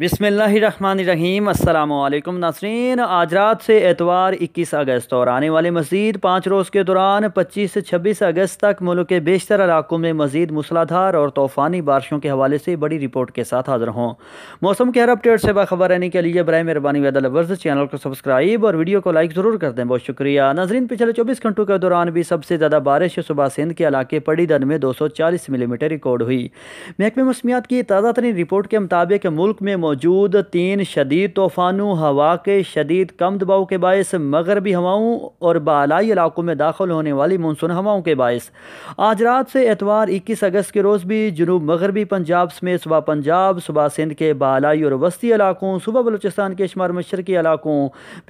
बिसमीम अल्लाम नासरीन आज रात से एतवार 21 अगस्त और आने वाले मजीद पाँच रोज़ के दौरान 25 से 26 अगस्त तक मुल्क के बेशतर इलाकों में मजीद मूसलाधार और तूफ़ानी बारिशों के हवाले से बड़ी रिपोर्ट के साथ हाजिर हों मौसम के हर अपडेट से बाखबर रहने के लिए बरए मेहरबानी वेदल वर्ज चैनल को सब्सक्राइब और वीडियो को लाइक ज़रूर कर दें बहुत शुक्रिया नाजरीन पिछले चौबीस घंटों के दौरान भी सबसे ज़्यादा बारिश सुबह सिंध के इलाके पड़ीदन में दो सौ चालीस मिलीमीटर रिकॉर्ड हुई महकमे मौसमियात की ताज़ा तरीन रिपोर्ट के मुताबिक मुल्क में मौजूद तीन शदीद तूफ़ानों हवा के शदीद कम दबाव के बायस मगरबी हवाओं और बालाई इलाकों में दाखिल होने वाली मानसून हवाओं के बायस आज रात से एतवार इक्कीस अगस्त के रोज़ भी जनूब मगरबी पंजाब समेत सुबह पंजाब सुबह सिंध के बालाई और वस्ती इलाकों सुबह बलोचिस्तान के शुमार मशरकी इलाकों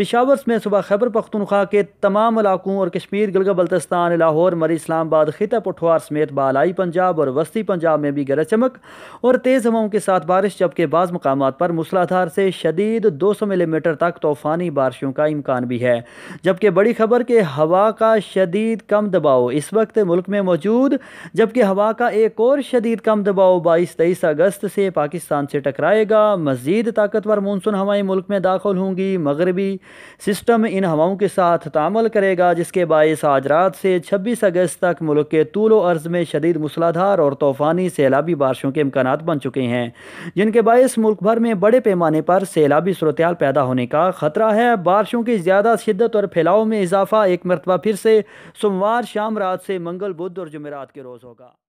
पिशावर समेत सुबह खैबर पख्तनख्वा के तमाम इलाकों और कश्मीर गलगा बल्तिस्तान लाहौर मरी इस्लामाबाद खिता पठवार समेत बालाई पंजाब और वस्ती पंजाब में भी गरज चमक और तेज़ हवाओं के साथ बारिश जबकि बाज़ मकाम पर मूसलाधार से शदीद दो सौ मिलीमीटर तक तूफ़ानी बारिशों का इम्कान भी है जबकि बड़ी खबर के हवा का शदीद कम दबाव इस वक्त मुल्क में मौजूद जबकि हवा का एक और शदीद कम दबाव बाईस तेईस अगस्त से पाकिस्तान से टकराएगा मज़ीद ताकतवर मानसून हवाएं मुल्क में दाखिल होंगी मगरबी सिस्टम इन हवाओं के साथ तामल करेगा जिसके बायस आज रात से छब्बीस अगस्त तक मुल्क के तूलो अर्ज़ में शदीद मूसलाधार और तूफ़ानी सैलाबी बारिशों के इम्कान बन चुके हैं जिनके बायस मुल्क भर बिहार में बड़े पैमाने पर सैलाबी सूरतयाल पैदा होने का खतरा है बारिशों की ज़्यादा शिद्दत और फैलाव में इजाफा एक मरतबा फिर से सोमवार शाम रात से मंगल बुध और जमेरात के रोज़ होगा